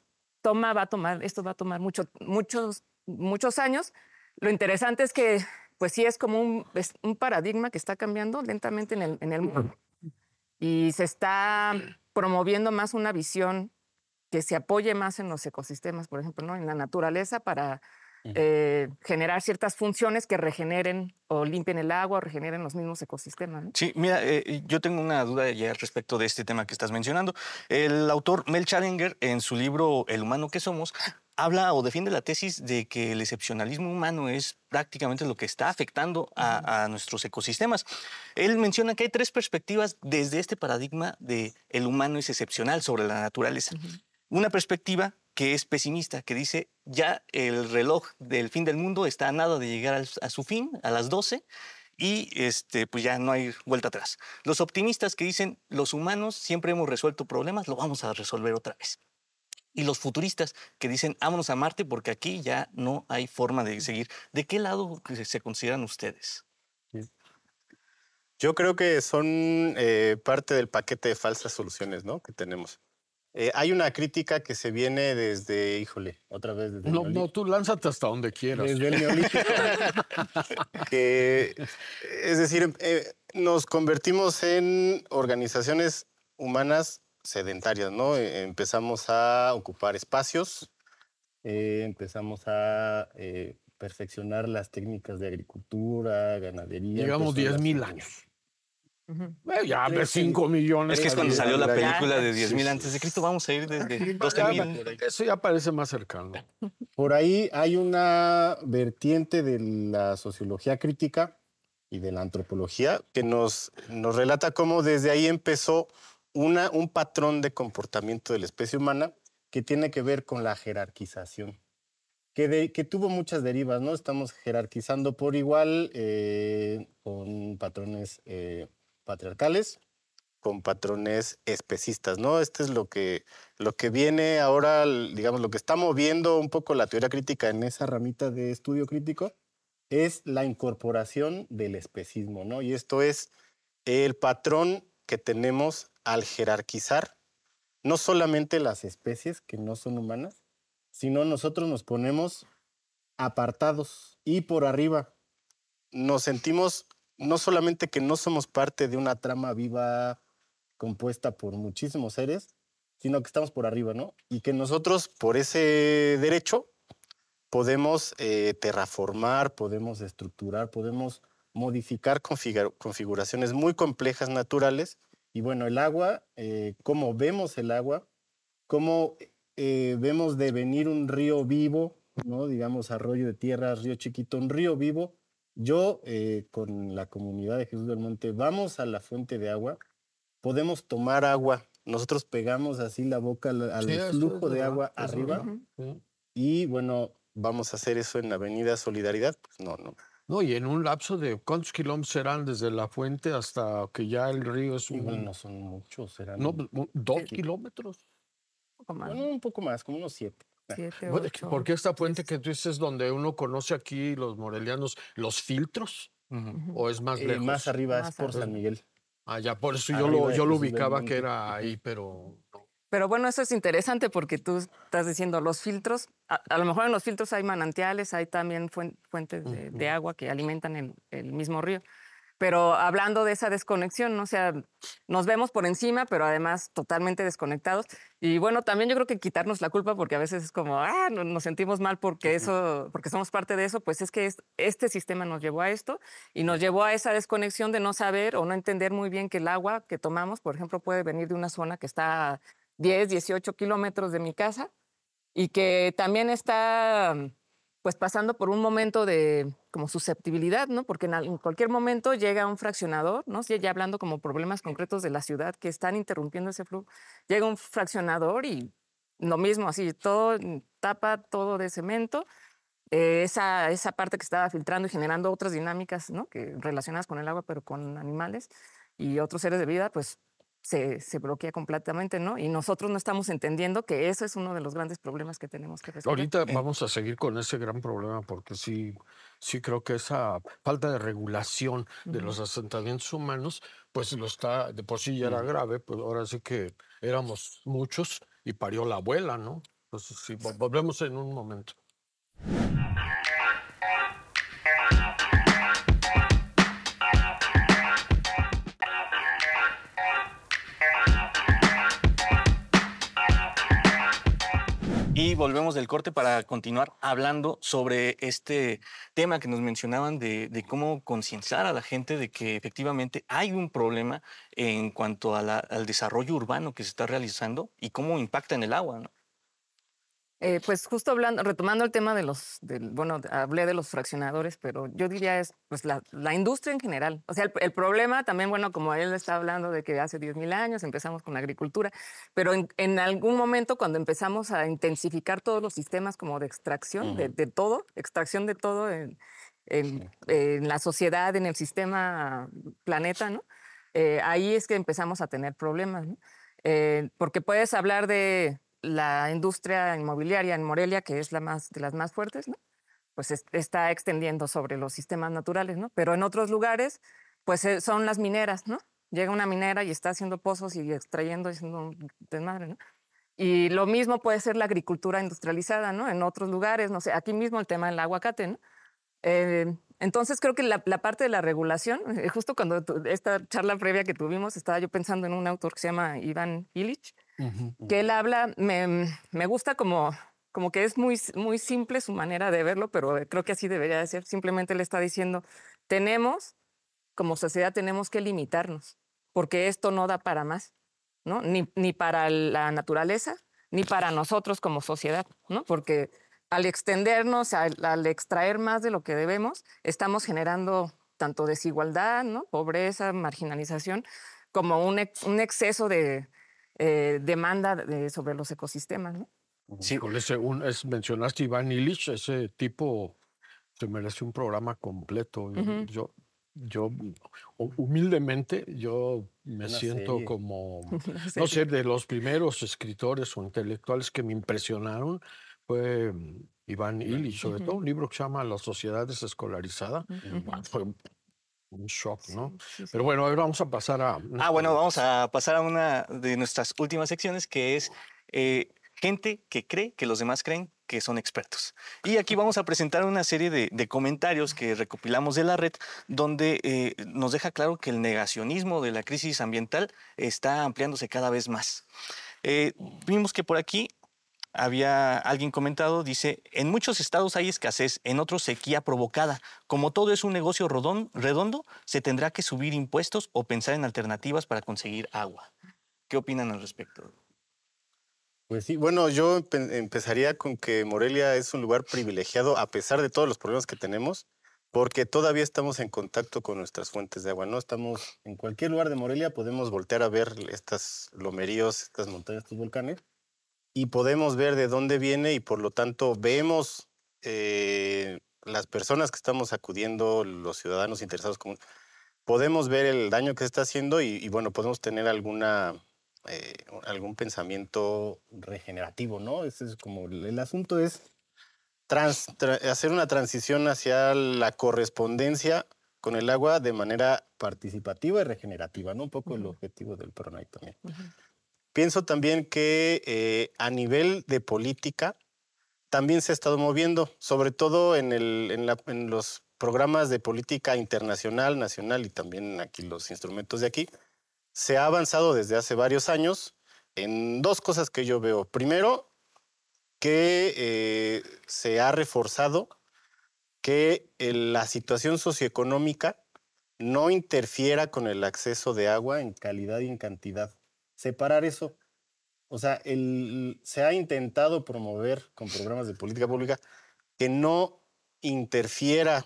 toma, va a tomar, esto va a tomar mucho, muchos, muchos años. Lo interesante es que, pues sí, es como un, un paradigma que está cambiando lentamente en el, en el mundo. Y se está promoviendo más una visión que se apoye más en los ecosistemas, por ejemplo, ¿no? en la naturaleza para eh, generar ciertas funciones que regeneren o limpien el agua regeneren los mismos ecosistemas. Sí, mira, eh, eh, yo tengo una duda ya respecto de este tema que estás mencionando. El autor Mel Challenger, en su libro El humano que somos, habla o defiende la tesis de que el excepcionalismo humano es prácticamente lo que está afectando a, nuestros ecosistemas. Él menciona que hay tres perspectivas desde este paradigma de el humano es excepcional sobre la naturaleza. Una perspectiva que es pesimista, que dice ya el reloj del fin del mundo está a nada de llegar a su fin, a las 12, y este, pues ya no hay vuelta atrás. Los optimistas que dicen los humanos siempre hemos resuelto problemas, lo vamos a resolver otra vez. Y los futuristas que dicen vámonos a Marte porque aquí ya no hay forma de seguir. ¿De qué lado se consideran ustedes? Yo creo que son eh, parte del paquete de falsas soluciones ¿no? que tenemos. Eh, hay una crítica que se viene desde, híjole, otra vez desde No, no, tú lánzate hasta donde quieras. es decir, eh, nos convertimos en organizaciones humanas sedentarias, ¿no? Eh, empezamos a ocupar espacios, empezamos a perfeccionar las técnicas de agricultura, ganadería. Llegamos 10.000 años ya bueno, ya, 5 millones. Es que es cuando salió la película de 10.000 antes de Cristo, vamos a ir ah, desde 12 Eso ya parece más cercano. Por ahí hay una vertiente de la sociología crítica y de la antropología que nos, nos relata cómo desde ahí empezó una, un patrón de comportamiento de la especie humana que tiene que ver con la jerarquización. Que, que, tuvo muchas derivas, ¿no? Estamos jerarquizando por igual eh, con patrones eh, patriarcales con patrones especistas, ¿no? Este es lo que, lo que viene ahora, digamos, lo que está moviendo un poco la teoría crítica en esa ramita de estudio crítico, es la incorporación del especismo, ¿no? Y esto es el patrón que tenemos al jerarquizar no solamente las especies que no son humanas, sino nosotros nos ponemos apartados y por arriba. Nos sentimos no solamente que no somos parte de una trama viva compuesta por muchísimos seres, sino que estamos por arriba, ¿no? Y que nosotros por ese derecho podemos eh, terraformar, podemos estructurar, podemos modificar configuraciones muy complejas naturales. Y bueno, el agua, eh, cómo vemos el agua, cómo vemos eh, vemos devenir un río vivo, ¿no? digamos arroyo de tierra, río chiquito, un río vivo yo eh, con la comunidad de Jesús del Monte vamos a la fuente de agua, podemos tomar agua, nosotros pegamos así la boca al, flujo de agua arriba y bueno, vamos a hacer eso en la Avenida Solidaridad, pues no, no. No, y en un lapso de cuántos kilómetros serán desde la fuente hasta que ya el río es un... son muchos, serán... No, pues, dos kilómetros. Un un poco más, como unos siete. ¿Por qué Porque esta fuente que tú dices donde uno conoce aquí los morelianos, los filtros, o es más eh, más arriba es por San Miguel. Ah, ya, por eso yo lo, yo lo ubicaba que era ahí, pero Pero bueno, eso es interesante porque tú estás diciendo los filtros, a, lo mejor en los filtros hay manantiales, hay también fuentes de, agua que alimentan el mismo río pero hablando de esa desconexión, ¿no? sea, nos vemos por encima, pero además totalmente desconectados. Y bueno, también yo creo que quitarnos la culpa, porque a veces es como, ah, nos sentimos mal porque eso, porque somos parte de eso, pues es que este sistema nos llevó a esto y nos llevó a esa desconexión de no saber o no entender muy bien que el agua que tomamos, por ejemplo, puede venir de una zona que está a 10, 18 kilómetros de mi casa y que también está pues pasando por un momento de como susceptibilidad, ¿no? Porque en, cualquier momento llega un fraccionador, ¿no? Ya, hablando como problemas concretos de la ciudad que están interrumpiendo ese flujo, llega un fraccionador y lo mismo, así, todo tapa todo de cemento, eh, esa, esa parte que estaba filtrando y generando otras dinámicas, ¿no? Que relacionadas con el agua, pero con animales y otros seres de vida, pues se, bloquea completamente, ¿no? Y nosotros no estamos entendiendo que eso es uno de los grandes problemas que tenemos que resolver. Ahorita vamos a seguir con ese gran problema porque sí, sí creo que esa falta de regulación de los asentamientos humanos, pues lo está, de por sí ya era grave, pues ahora sí que éramos muchos y parió la abuela, ¿no? Entonces sí, volvemos en un momento. Y volvemos del corte para continuar hablando sobre este tema que nos mencionaban de, cómo concienciar a la gente de que efectivamente hay un problema en cuanto al desarrollo urbano que se está realizando y cómo impacta en el agua. ¿no? Eh, pues justo hablando, retomando el tema de los, bueno, hablé de los fraccionadores, pero yo diría es pues la, industria en general. O sea, el, problema también, bueno, como él está hablando de que hace 10.000 años empezamos con la agricultura, pero en, algún momento cuando empezamos a intensificar todos los sistemas como de extracción, de, todo, extracción de todo en, la sociedad, en el sistema planeta, ¿no? Eh, ahí es que empezamos a tener problemas, ¿no? Eh, porque puedes hablar de la industria inmobiliaria en Morelia, que es la más, de las más fuertes, ¿no? pues está extendiendo sobre los sistemas naturales, ¿no? Pero en otros lugares, pues eh, son las mineras, ¿no? Llega una minera y está haciendo pozos y extrayendo, haciendo desmadre, ¿no? Y lo mismo puede ser la agricultura industrializada, ¿no? En otros lugares, no sé, aquí mismo el tema del aguacate, ¿no? Eh, entonces creo que la, parte de la regulación, justo cuando esta charla previa que tuvimos, estaba yo pensando en un autor que se llama Iván Illich, que él habla, me, gusta como, como que es muy, muy simple su manera de verlo, pero eh, creo que así debería de ser. Simplemente le está diciendo, tenemos, como sociedad tenemos que limitarnos, porque esto no da para más, ¿no? Ni, para la naturaleza, ni para nosotros como sociedad, ¿no? Porque al extendernos, al, extraer más de lo que debemos, estamos generando tanto desigualdad, ¿no? pobreza, marginalización, como un, un exceso de, eh, demanda sobre los ecosistemas. ¿no? Sí, con ese, es, mencionaste Iván Illich, ese tipo se merece un programa completo. Yo, yo humildemente, yo me siento como, no sé, de los primeros escritores o intelectuales que me impresionaron fue mm, Iván Illich, sobre todo un libro que se llama La sociedad desescolarizada un shock, ¿no? Pero bueno, ahora vamos a pasar a... Ah, bueno, vamos a pasar a una de nuestras últimas secciones que es eh, gente que cree que los demás creen que son expertos. Y aquí vamos a presentar una serie de, comentarios que recopilamos de la red, donde eh, nos deja claro que el negacionismo de la crisis ambiental está ampliándose cada vez más. Eh, vimos que por aquí había alguien comentado, dice, en muchos estados hay escasez, en otros sequía provocada. Como todo es un negocio redondo, se tendrá que subir impuestos o pensar en alternativas para conseguir agua. ¿Qué opinan al respecto? Pues sí, bueno, yo empezaría con que Morelia es un lugar privilegiado a pesar de todos los problemas que tenemos, porque todavía estamos en contacto con nuestras fuentes de agua, ¿no? Estamos en cualquier lugar de Morelia, podemos voltear a ver estas lomeríos, estas montañas, estos volcanes, y podemos ver de dónde viene y por lo tanto vemos eh, las personas que estamos acudiendo, los ciudadanos interesados, podemos ver el daño que está haciendo y, bueno, podemos tener alguna, eh, algún pensamiento regenerativo, ¿no? Ese es como el, asunto es hacer una transición hacia la correspondencia con el agua de manera participativa y regenerativa, ¿no? Un poco el objetivo del PRONAI también. Pienso también que eh, a nivel de política también se ha estado moviendo, sobre todo en, el, en, los programas de política internacional, nacional y también aquí los instrumentos de aquí. Se ha avanzado desde hace varios años en dos cosas que yo veo. Primero, que eh, se ha reforzado que la situación socioeconómica no interfiera con el acceso de agua en calidad y en cantidad separar eso. O sea, se ha intentado promover con programas de política pública que no interfiera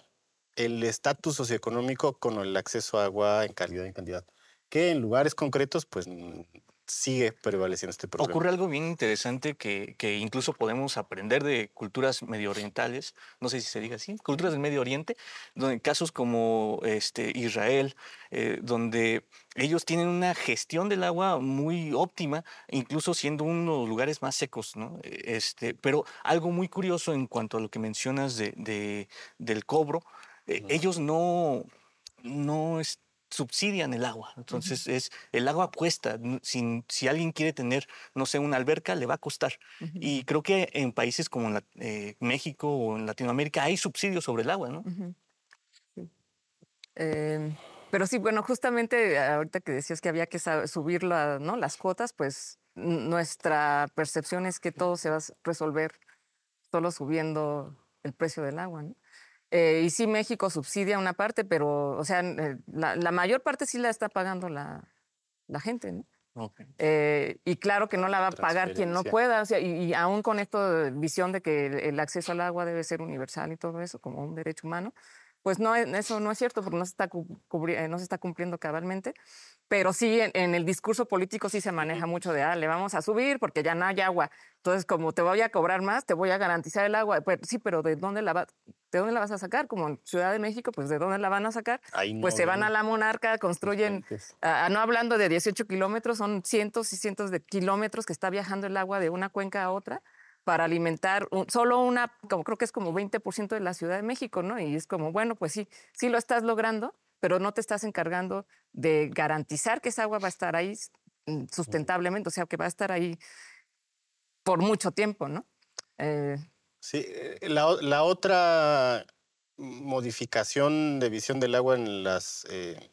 el estatus socioeconómico con el acceso a agua en calidad y en cantidad, que en lugares concretos pues sigue prevaleciendo este problema. Ocurre algo bien interesante que, incluso podemos aprender de culturas medio orientales, no sé si se diga así, culturas del Medio Oriente, donde casos como este, Israel, eh, donde ellos tienen una gestión del agua muy óptima, incluso siendo uno de los lugares más secos, ¿no? Este, pero algo muy curioso en cuanto a lo que mencionas de, del cobro, eh, ellos no, no, subsidian el agua. Entonces, es el agua cuesta. Si, si, alguien quiere tener, no sé, una alberca, le va a costar. Y creo que en países como eh, México o en Latinoamérica hay subsidios sobre el agua, ¿no? Eh, pero sí, bueno, justamente ah, ahorita que decías que había que subir ¿no? las cuotas, pues nuestra percepción es que todo se va a resolver solo subiendo el precio del agua, ¿no? Eh, y sí, México subsidia una parte, pero, o sea, eh, la, mayor parte sí la está pagando la, la gente, ¿no? Eh, y claro que no la va a pagar quien no pueda, o sea, y, aún con esto visión de que el, acceso al agua debe ser universal y todo eso, como un derecho humano, pues no, eso no es cierto, porque no se está, no se está cumpliendo cabalmente. Pero sí, en, el discurso político sí se maneja mucho de, ah, le vamos a subir porque ya no hay agua. Entonces, como te voy a cobrar más, te voy a garantizar el agua. Pues, sí, pero ¿de dónde la va? ¿De dónde la vas a sacar? Como Ciudad de México, pues ¿de dónde la van a sacar? pues se van a la monarca, construyen, no hablando de 18 kilómetros, son cientos y cientos de kilómetros que está viajando el agua de una cuenca a otra para alimentar solo una, como creo que es como 20% de la Ciudad de México, ¿no? Y es como, bueno, pues sí, sí lo estás logrando, pero no te estás encargando de garantizar que esa agua va a estar ahí mm, sustentablemente, o sea, que va a estar ahí por mucho tiempo, ¿no? Eh, Sí, eh, eh, la, otra modificación de visión del agua en las, eh,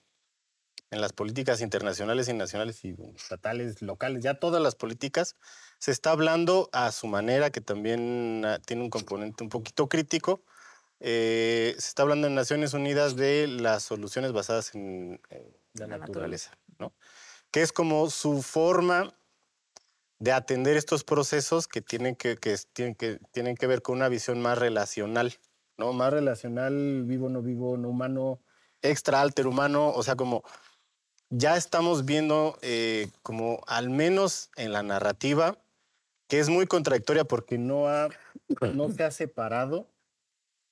en las políticas internacionales y nacionales y estatales, locales, ya todas las políticas, se está hablando a su manera, que también ah, tiene un componente un poquito crítico. se está hablando en Naciones Unidas de las soluciones basadas en, la, naturaleza, naturaleza ¿no? que es como su forma de atender estos procesos que tienen que, tienen que, tienen que ver con una visión más relacional, ¿no? Más relacional, vivo, no vivo, no humano, extra, alter humano, o sea, como ya estamos viendo eh, como al menos en la narrativa, que es muy contradictoria porque no, ha, no se ha separado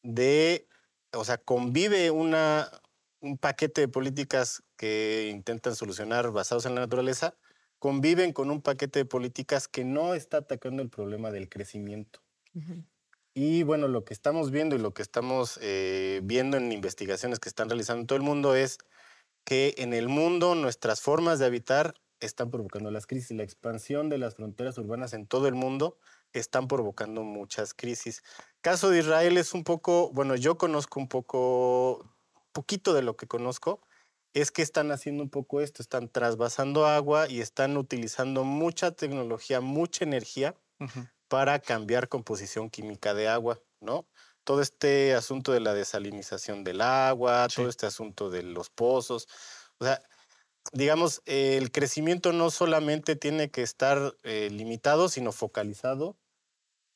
de, o sea, convive una, un paquete de políticas que intentan solucionar basados en la naturaleza conviven con un paquete de políticas que no está atacando el problema del crecimiento. Y bueno, lo que estamos viendo y lo que estamos eh, viendo en investigaciones que están realizando en todo el mundo es que en el mundo nuestras formas de habitar están provocando las crisis. La expansión de las fronteras urbanas en todo el mundo están provocando muchas crisis. Caso de Israel es un poco, bueno, yo conozco un poco, poquito de lo que conozco, es que están haciendo un poco esto, están trasvasando agua y están utilizando mucha tecnología, mucha energía para cambiar composición química de agua, ¿no? Todo este asunto de la desalinización del agua, todo este asunto de los pozos, o sea, digamos, el crecimiento no solamente tiene que estar eh, limitado, sino focalizado,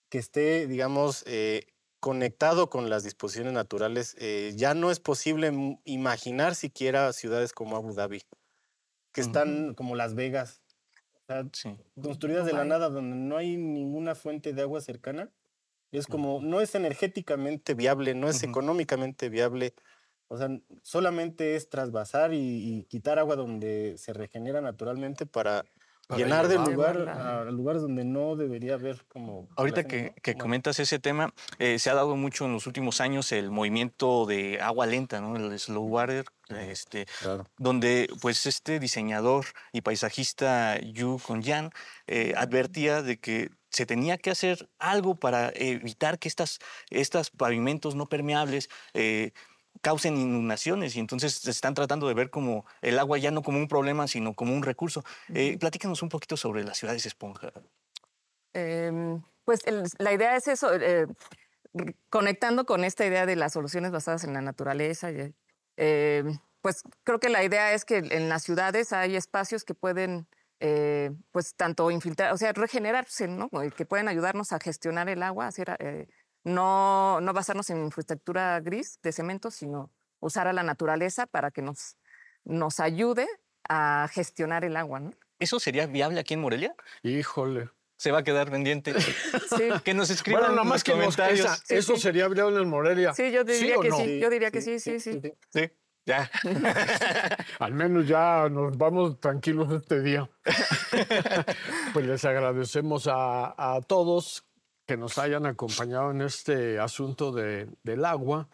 que esté, digamos, eh, conectado con las disposiciones naturales, eh, ya no es posible imaginar siquiera ciudades como Abu Dhabi, que están como Las Vegas, construidas de la nada, donde no hay ninguna fuente de agua cercana. Es como, no es energéticamente viable, no es económicamente viable. O sea, solamente es trasvasar y, quitar agua donde se regenera naturalmente para llenar de lugar a lugar donde no debería haber como... Ahorita que, comentas ese tema, eh, se ha dado mucho en los últimos años el movimiento de agua lenta, ¿no? El slow water, este, donde pues este diseñador y paisajista Yu Kongyan eh, advertía de que se tenía que hacer algo para evitar que estos estas pavimentos no permeables... Eh, causen inundaciones y entonces se están tratando de ver como el agua ya no como un problema, sino como un recurso. Eh, platícanos un poquito sobre las ciudades esponja. Em, pues la idea es eso, eh, conectando con esta idea de las soluciones basadas en la naturaleza, eh, pues creo que la idea es que en las ciudades hay espacios que pueden... pues tanto infiltrar, o sea, regenerarse, ¿no? Que pueden ayudarnos a gestionar el agua, hacer no, basarnos en infraestructura gris de cemento, sino usar a la naturaleza para que nos, nos ayude a gestionar el agua. ¿Eso sería viable aquí en Morelia? Híjole. Se va a quedar pendiente. sí. Que nos escriban bueno, nada más que comentarios. Nos, eso sería viable en Morelia. Sí, yo diría que sí. Yo diría que sí, sí, sí. Sí, ya. Al menos ya nos vamos tranquilos este día. pues les agradecemos a, a todos que nos hayan acompañado en este asunto de, del agua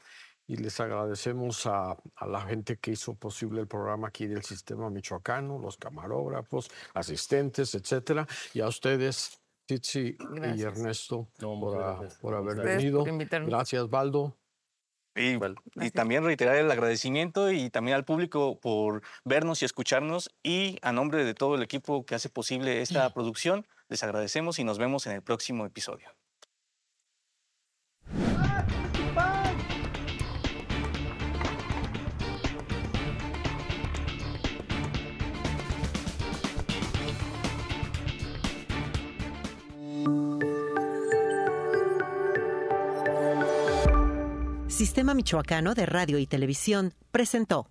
y les agradecemos a, la gente que hizo posible el programa aquí del Sistema Michoacano, los camarógrafos, asistentes, etcétera, y a ustedes. Titsi y Ernesto ah, por, haber venido. gracias, Baldo. y, también reiterar el agradecimiento y también al público por vernos y escucharnos y a nombre de todo el equipo que hace posible esta producción, les agradecemos y nos vemos en el próximo episodio. Sistema Michoacano de Radio y Televisión presentó.